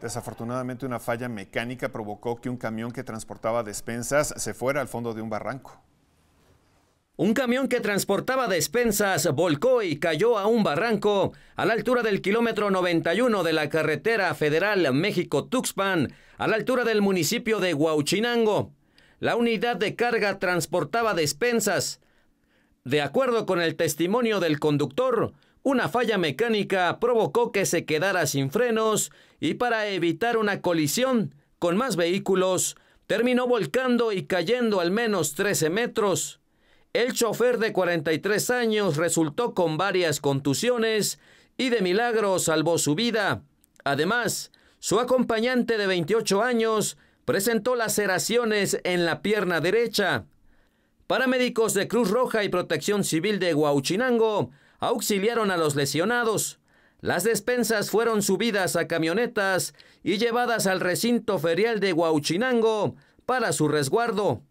Desafortunadamente una falla mecánica provocó que un camión que transportaba despensas se fuera al fondo de un barranco. Un camión que transportaba despensas volcó y cayó a un barranco a la altura del kilómetro 91 de la carretera federal México-Tuxpan, a la altura del municipio de Huauchinango. La unidad de carga transportaba despensas. De acuerdo con el testimonio del conductor, una falla mecánica provocó que se quedara sin frenos y para evitar una colisión con más vehículos, terminó volcando y cayendo al menos 13 metros. El chofer de 43 años resultó con varias contusiones y de milagro salvó su vida. Además, su acompañante de 28 años presentó laceraciones en la pierna derecha. Paramédicos de Cruz Roja y Protección Civil de Huachinango auxiliaron a los lesionados. Las despensas fueron subidas a camionetas y llevadas al recinto ferial de Huauchinango para su resguardo.